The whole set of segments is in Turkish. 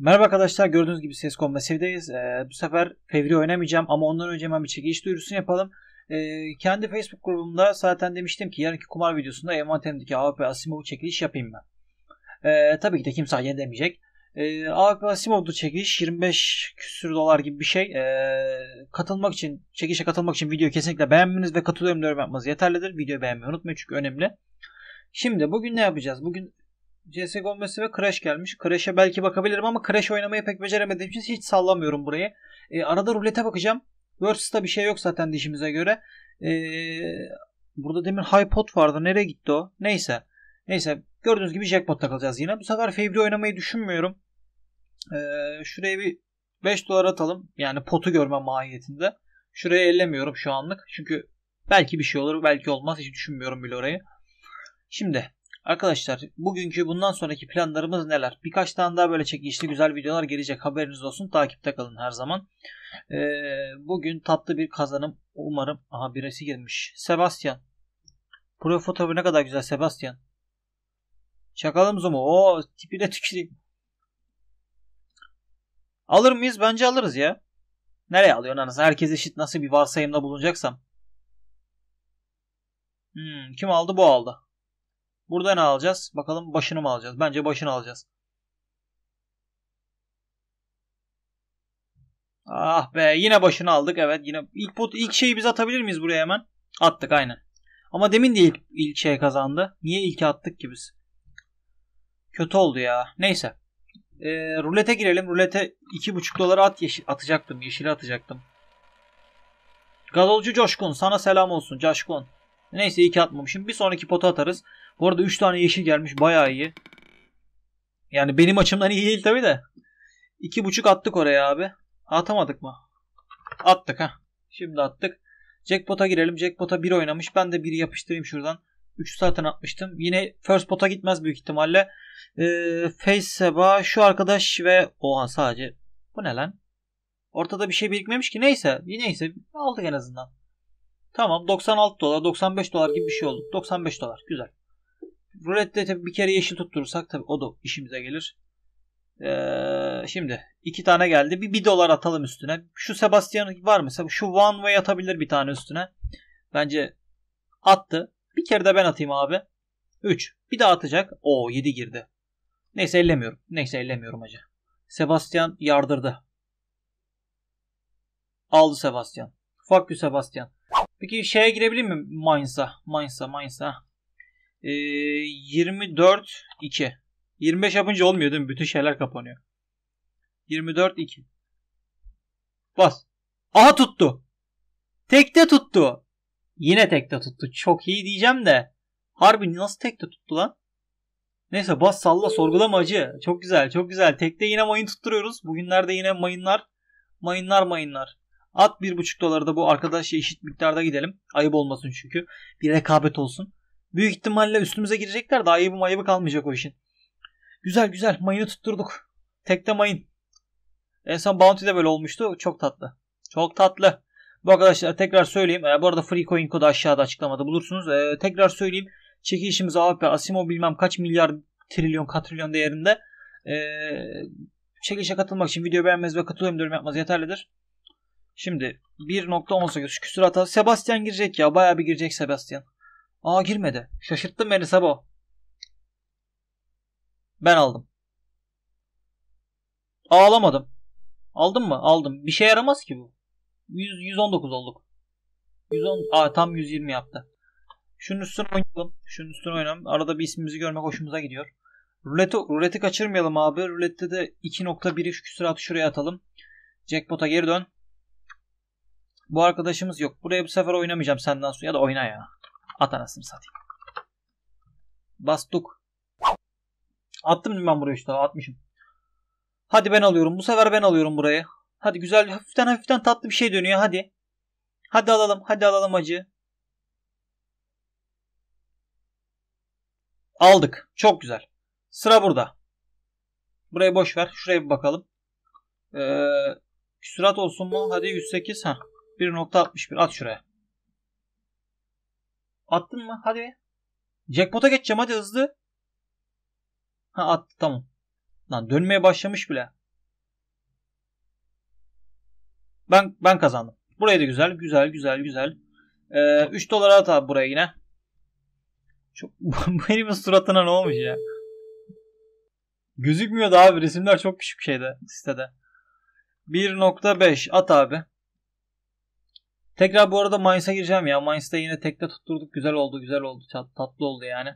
Merhaba arkadaşlar gördüğünüz gibi Ses.com Massive'deyiz. Ee, bu sefer Fevri oynamayacağım ama ondan önce hemen bir çekiliş duyurusunu yapalım. Ee, kendi Facebook grubumda zaten demiştim ki yarınki kumar videosunda envanterimdeki AWP Asimov çekiliş yapayım ben. Ee, tabii ki de kimse hayır demeyecek. Ee, AWP Asimov'da çekiliş 25 küsür dolar gibi bir şey. Ee, katılmak için, çekilişe katılmak için videoyu kesinlikle beğenmeniz ve katılıyorum diyorum yapmanız yeterlidir. Videoyu beğenmeyi unutmayın çünkü önemli. Şimdi bugün ne yapacağız? Bugün CS Gomez'e ve Crash gelmiş. Crash'e belki bakabilirim ama Crash oynamayı pek beceremediğim için hiç sallamıyorum burayı. E, arada rulete bakacağım. Worst'ta bir şey yok zaten dişimize göre. E, burada demin high pot vardı. Nereye gitti o? Neyse. Neyse gördüğünüz gibi jackpotta kalacağız yine. Bu sefer Fabri oynamayı düşünmüyorum. E, şuraya bir 5 dolar atalım. Yani potu görme mahiyetinde. Şuraya ellemiyorum şu anlık. Çünkü belki bir şey olur belki olmaz. Hiç düşünmüyorum bile orayı. Şimdi Arkadaşlar bugünkü bundan sonraki planlarımız neler? Birkaç tane daha böyle çekişli güzel videolar gelecek haberiniz olsun. Takipte kalın her zaman. Ee, bugün tatlı bir kazanım umarım. Aha birisi girmiş. Sebastian. Pro fotoğrafı ne kadar güzel Sebastian. Çakalım zoom'u. O tipine tüküreyim. Alır mıyız? Bence alırız ya. Nereye alıyorsun anasını? Herkes eşit nasıl bir varsayımda bulunacaksam. Hmm, kim aldı? Bu aldı. Burada ne alacağız? Bakalım başını mı alacağız? Bence başını alacağız. Ah be yine başını aldık evet. Yine ilk pot ilk şeyi biz atabilir miyiz buraya hemen? Attık aynen. Ama demin de ilk, ilk şey kazandı. Niye ilki attık ki biz? Kötü oldu ya. Neyse. E, rulete girelim. Rulete 2,5 dolara at yeşil, atacaktım. Yeşili atacaktım. Gazolcu Coşkun sana selam olsun Coşkun. Neyse iki atmamışım. Bir sonraki pota atarız. Bu arada 3 tane yeşil gelmiş. Bayağı iyi. Yani benim açımdan iyi değil tabi de. 2.5 attık oraya abi. Atamadık mı? Attık ha. Şimdi attık. Jackpot'a girelim. Jackpot'a 1 oynamış. Ben de 1'i yapıştırayım şuradan. 3 zaten atmıştım. Yine first pot'a gitmez büyük ihtimalle. Ee, Face Seba şu arkadaş ve oha sadece bu ne lan? Ortada bir şey birikmemiş ki. Neyse. Neyse. Aldık en azından. Tamam. 96 dolar, 95 dolar gibi bir şey oldu. 95 dolar. Güzel. Rulett'te tabii bir kere yeşil tutturursak tabii o da işimize gelir. Ee, şimdi iki tane geldi. Bir, bir dolar atalım üstüne. Şu Sebastian var mı? Şu One Way atabilir bir tane üstüne. Bence attı. Bir kere de ben atayım abi. 3. Bir daha atacak. O 7 girdi. Neyse ellemiyorum. Neyse ellemiyorum hacı. Sebastian yardırdı. Aldı Sebastian. Fuck you Sebastian. Peki şeye girebilir mi Mainz'a? Mainz'a, Mainz'a e, 24 2. 25 yapınca olmuyor değil mi? Bütün şeyler kapanıyor. 24 2. Bas. Aha tuttu. Tekte tuttu. Yine tekte tuttu. Çok iyi diyeceğim de. Harbi nasıl tekte tuttu lan? Neyse bas salla sorgulama acı. Çok güzel çok güzel. Tekte yine mayın tutturuyoruz. Bugünlerde yine mayınlar. Mayınlar mayınlar. At 1.5 dolara da bu arkadaşla eşit miktarda gidelim. Ayıp olmasın çünkü. Bir rekabet olsun. Büyük ihtimalle üstümüze girecekler daha iyi ayıbı mayıbı kalmayacak o işin. Güzel güzel mayını tutturduk. Tekte mayın. En son Bounty de böyle olmuştu. Çok tatlı. Çok tatlı. Bu arkadaşlar tekrar söyleyeyim. E, bu arada free coin kodu aşağıda açıklamada bulursunuz. E, tekrar söyleyeyim. Çekilişimiz AWP Asimo bilmem kaç milyar trilyon katrilyon değerinde. E, çekilişe katılmak için video beğenmez ve katılayım diyorum yapmaz yeterlidir. Şimdi 1.18 küsur hata. Sebastian girecek ya. Bayağı bir girecek Sebastian. Aa girmedi. Şaşırttın beni Sabo. Ben aldım. Ağlamadım. Aldım mı? Aldım. Bir şey yaramaz ki bu. 100, 119 olduk. 110, aa, tam 120 yaptı. Şunun üstüne oynayalım. Şunun üstüne oynayalım. Arada bir ismimizi görmek hoşumuza gidiyor. Ruleti, ruleti kaçırmayalım abi. Rulette de 2.1'i küsur atı şuraya atalım. Jackpot'a geri dön. Bu arkadaşımız yok. Buraya bu sefer oynamayacağım senden sonra. Ya da oyna ya. At anasını satayım. Bastuk. Attım mı ben buraya işte? Atmışım. Hadi ben alıyorum. Bu sefer ben alıyorum burayı. Hadi güzel hafiften hafiften tatlı bir şey dönüyor. Hadi. Hadi alalım. Hadi alalım acı. Aldık. Çok güzel. Sıra burada. Burayı boş ver. Şuraya bir bakalım. Ee, sürat olsun mu? Hadi 108. 1.61 at şuraya. Attın mı? Hadi. Jackpot'a geçeceğim hadi hızlı. Ha attı tamam. Lan dönmeye başlamış bile. Ben ben kazandım. Burayı da güzel güzel güzel güzel. Ee, 3 dolara at abi buraya yine. Çok, benim suratına ne olmuş ya? Gözükmüyordu abi resimler çok küçük şeyde sitede. 1.5 at abi. Tekrar bu arada Mainz'a gireceğim ya. Mainz'da yine tekte tutturduk. Güzel oldu güzel oldu. Tatlı oldu yani.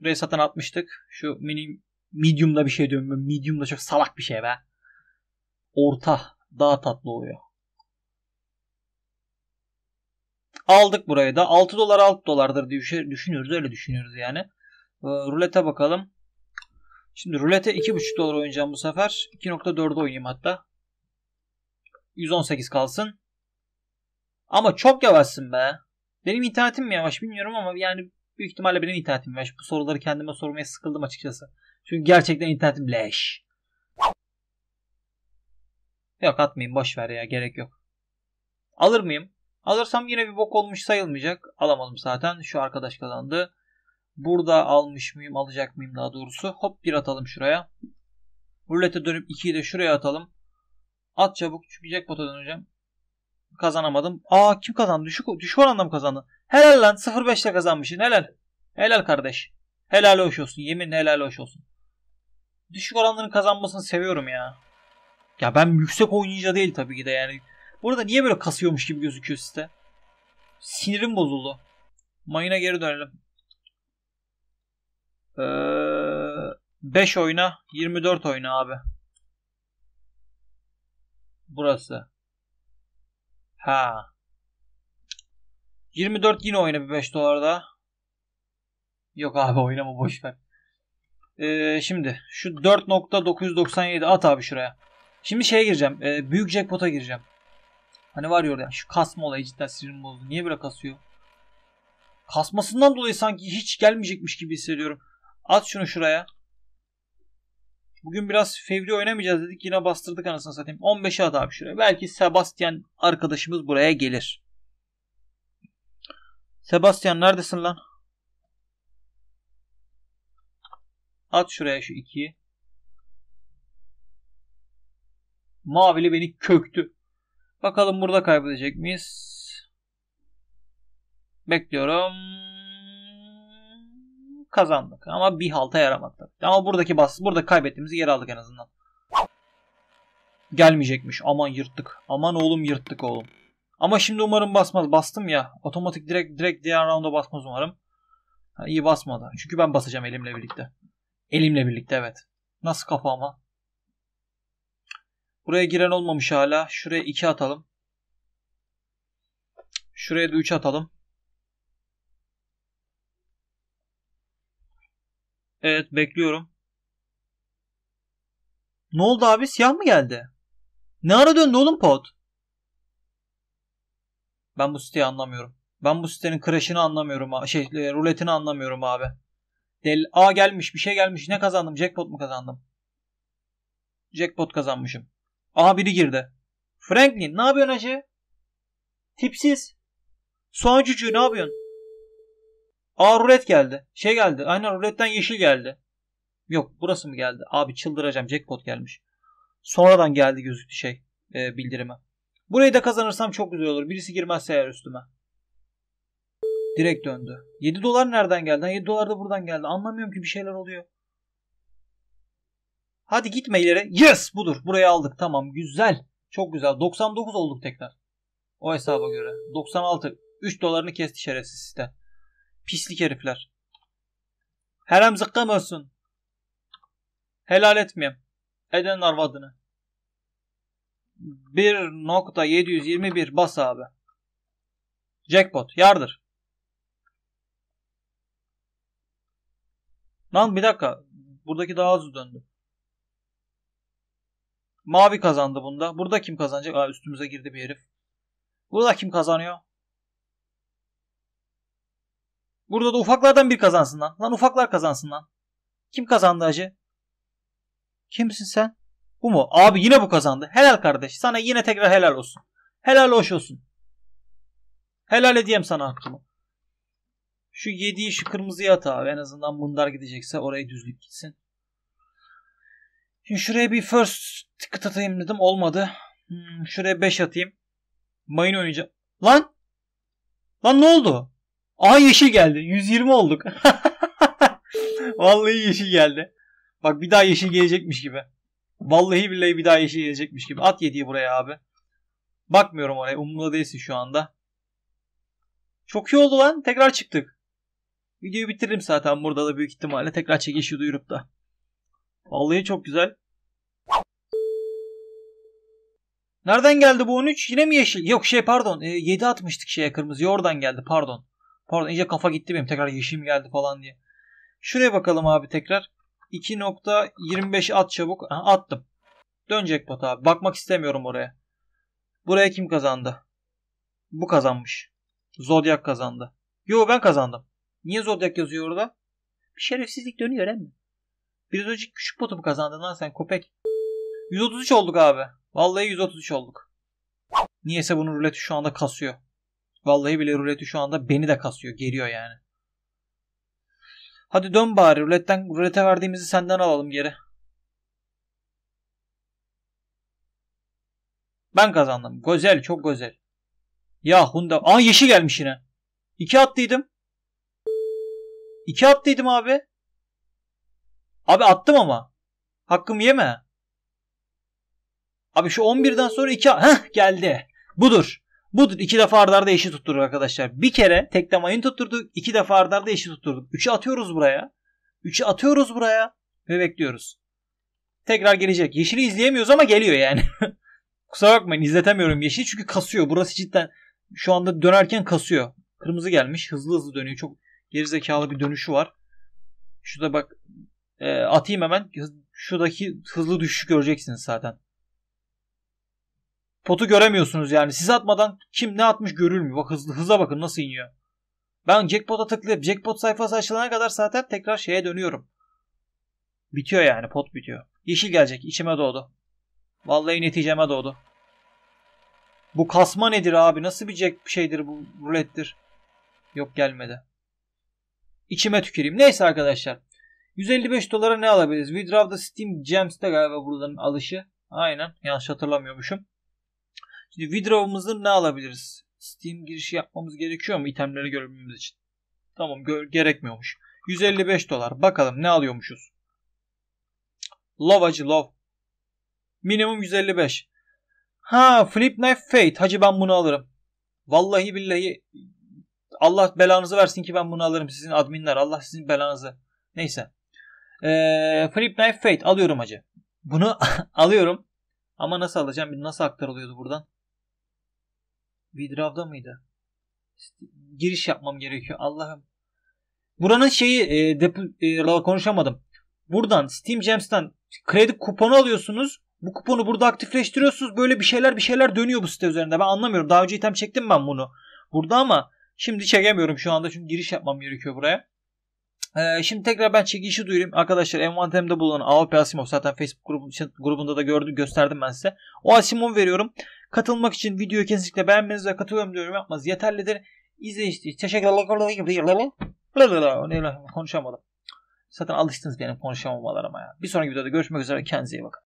Buraya zaten atmıştık. Şu mini medium'da bir şey diyorum. Medium'da çok salak bir şey be. Orta daha tatlı oluyor. Aldık burayı da. 6 dolar 6 dolardır diye düşünüyoruz. Öyle düşünüyoruz yani. Ee, rulete bakalım. Şimdi rulete 2.5 dolar oynayacağım bu sefer. 2.4'e oynayayım hatta. 118 kalsın. Ama çok yavaşsın be. Benim internetim mi yavaş bilmiyorum ama yani büyük ihtimalle benim internetim yavaş. Bu soruları kendime sormaya sıkıldım açıkçası. Çünkü gerçekten internetim leş. Yok atmayayım boş ver ya gerek yok. Alır mıyım? Alırsam yine bir bok olmuş sayılmayacak. Alamadım zaten. Şu arkadaş kazandı. Burada almış mıyım alacak mıyım daha doğrusu. Hop bir atalım şuraya. Rulete dönüp 2'yi de şuraya atalım. At çabuk çıkacak pota döneceğim kazanamadım. Aa kim kazandı? Düşük, düşük oranda mı kazandı? Helal lan 0-5'te kazanmışsın helal. Helal kardeş. Helal hoş olsun. Yeminle helal hoş olsun. Düşük oranların kazanmasını seviyorum ya. Ya ben yüksek oynayınca değil tabii ki de yani. Burada niye böyle kasıyormuş gibi gözüküyor site? Sinirim bozuldu. Mayına geri dönelim. 5 ee, oyna 24 oyna abi. Burası. Ha. 24 yine oyna bir 5 dolarda. Yok abi oynama boş ver. Ee, şimdi şu 4.997 at abi şuraya. Şimdi şeye gireceğim. E, büyük jackpot'a gireceğim. Hani var ya orada şu kasma olayı cidden sinirim bozdu. Niye böyle kasıyor? Kasmasından dolayı sanki hiç gelmeyecekmiş gibi hissediyorum. At şunu şuraya. Bugün biraz fevri oynamayacağız dedik. Yine bastırdık anasını satayım. 15'e at abi şuraya. Belki Sebastian arkadaşımız buraya gelir. Sebastian neredesin lan? At şuraya şu 2'yi. Mavili beni köktü. Bakalım burada kaybedecek miyiz? Bekliyorum kazandık. Ama bir halta yaramadı. Ama buradaki bas, burada kaybettiğimizi geri aldık en azından. Gelmeyecekmiş. Aman yırttık. Aman oğlum yırttık oğlum. Ama şimdi umarım basmaz. Bastım ya. Otomatik direkt direkt diğer rounda basmaz umarım. Ha, iyi basmadı. Çünkü ben basacağım elimle birlikte. Elimle birlikte evet. Nasıl kafama? Buraya giren olmamış hala. Şuraya 2 atalım. Şuraya da 3 atalım. Evet bekliyorum. Ne oldu abi siyah mı geldi? Ne ara döndü oğlum pot? Ben bu siteyi anlamıyorum. Ben bu sitenin crash'ını anlamıyorum. Şey e, ruletini anlamıyorum abi. Del A gelmiş bir şey gelmiş. Ne kazandım? Jackpot mu kazandım? Jackpot kazanmışım. A biri girdi. Franklin ne yapıyorsun acı? Tipsiz. Soğan cücüğü ne yapıyorsun? Aa rulet geldi. Şey geldi. Aynen ruletten yeşil geldi. Yok burası mı geldi? Abi çıldıracağım. Jackpot gelmiş. Sonradan geldi gözüktü şey e, bildirimi. Burayı da kazanırsam çok güzel olur. Birisi girmezse eğer üstüme. Direkt döndü. 7 dolar nereden geldi? 7 dolar da buradan geldi. Anlamıyorum ki bir şeyler oluyor. Hadi gitme ileri. Yes budur. Burayı aldık. Tamam güzel. Çok güzel. 99 olduk tekrar. O hesaba göre. 96. 3 dolarını kesti şerefsiz site. Pislik herifler. Herem zıkkım olsun. Helal etmeyeyim. Eden arvadını. 1.721 bas abi. Jackpot yardır. Lan bir dakika. Buradaki daha hızlı döndü. Mavi kazandı bunda. Burada kim kazanacak? Aa, üstümüze girdi bir herif. Burada kim kazanıyor? Burada da ufaklardan bir kazansın lan. Lan ufaklar kazansın lan. Kim kazandı acı? Kimsin sen? Bu mu? Abi yine bu kazandı. Helal kardeş. Sana yine tekrar helal olsun. Helal hoş olsun. Helal edeyim sana hakkımı. Şu yediği şu kırmızı at abi. En azından bundar gidecekse orayı düzlük gitsin. Şimdi şuraya bir first ticket atayım dedim. Olmadı. Hmm, şuraya 5 atayım. Mayın oynayacağım. Lan! Lan ne oldu? Aa yeşil geldi. 120 olduk. Vallahi yeşil geldi. Bak bir daha yeşil gelecekmiş gibi. Vallahi billahi bir daha yeşil gelecekmiş gibi. At 7'yi buraya abi. Bakmıyorum oraya. Umurumda değilsin şu anda. Çok iyi oldu lan. Tekrar çıktık. Videoyu bitiririm zaten burada da büyük ihtimalle. Tekrar çekişi duyurup da. Vallahi çok güzel. Nereden geldi bu 13? Yine mi yeşil? Yok şey pardon. E, 7 atmıştık şeye kırmızı. Oradan geldi pardon. Pardon iyice kafa gitti benim tekrar yeşim geldi falan diye. Şuraya bakalım abi tekrar. 2.25 at çabuk. Aha, attım. Dönecek jackpot abi. Bakmak istemiyorum oraya. Buraya kim kazandı? Bu kazanmış. Zodyak kazandı. Yo ben kazandım. Niye zodyak yazıyor orada? Bir şerefsizlik dönüyor hem mi? Biraz önce küçük potu mu kazandın lan sen köpek? 133 olduk abi. Vallahi 133 olduk. Niyese bunu ruleti şu anda kasıyor. Vallahi bile ruleti şu anda beni de kasıyor. Geriyor yani. Hadi dön bari. Ruletten, rulete verdiğimizi senden alalım geri. Ben kazandım. Güzel. Çok güzel. Ya Hunda. Aa yeşil gelmiş yine. İki attıydım. İki attıydım abi. Abi attım ama. Hakkımı yeme. Abi şu 11'den sonra iki, Heh geldi. Budur. Budur iki defa ardarda arda eşi tutturduk arkadaşlar. Bir kere teklem ayın tutturduk. iki defa ardarda arda eşi tutturduk. Üçü atıyoruz buraya. Üçü atıyoruz buraya ve bekliyoruz. Tekrar gelecek. Yeşili izleyemiyoruz ama geliyor yani. Kusura bakmayın izletemiyorum yeşili çünkü kasıyor. Burası cidden şu anda dönerken kasıyor. Kırmızı gelmiş. Hızlı hızlı dönüyor. Çok gerizekalı bir dönüşü var. Şurada bak e, atayım hemen. Şuradaki hızlı düşüşü göreceksiniz zaten potu göremiyorsunuz yani. Siz atmadan kim ne atmış görülmüyor. Bak hızlı hıza bakın nasıl iniyor. Ben jackpot'a tıklayıp jackpot sayfası açılana kadar zaten tekrar şeye dönüyorum. Bitiyor yani pot bitiyor. Yeşil gelecek içime doğdu. Vallahi neticeme doğdu. Bu kasma nedir abi? Nasıl bir jack şeydir bu rulettir? Yok gelmedi. İçime tüküreyim. Neyse arkadaşlar. 155 dolara ne alabiliriz? Withdraw'da Steam Gems de galiba buradan alışı. Aynen. Yanlış hatırlamıyormuşum. Şimdi withdraw'ımızı ne alabiliriz? Steam girişi yapmamız gerekiyor mu itemleri görmemiz için? Tamam gerekmiyormuş. 155 dolar. Bakalım ne alıyormuşuz. Lovacı love Minimum 155. Ha Flip Knife Fate. Hacı ben bunu alırım. Vallahi billahi Allah belanızı versin ki ben bunu alırım. Sizin adminler. Allah sizin belanızı. Neyse. Ee, Flip Knife Fate alıyorum hacı. Bunu alıyorum. Ama nasıl alacağım? bir Nasıl aktarılıyordu buradan? Vidrav'da mıydı? Giriş yapmam gerekiyor Allah'ım. Buranın şeyi e, depo, e, konuşamadım. Buradan Steam Gems'ten kredi kuponu alıyorsunuz. Bu kuponu burada aktifleştiriyorsunuz. Böyle bir şeyler bir şeyler dönüyor bu site üzerinde. Ben anlamıyorum. Daha önce item çektim ben bunu. Burada ama şimdi çekemiyorum şu anda. Çünkü giriş yapmam gerekiyor buraya. Ee, şimdi tekrar ben çekişi duyurayım. Arkadaşlar envanterimde bulunan AWP Asimov zaten Facebook grubun, grubunda da gördüm gösterdim ben size. O Asimov'u veriyorum. Katılmak için videoyu kesinlikle beğenmeniz ve katılıyorum diyorum yapmanız yeterlidir. İzleyiciler teşekkür ederim. Konuşamadım. Zaten alıştınız benim konuşamamalarıma ya. Bir sonraki videoda görüşmek üzere. Kendinize iyi bakın.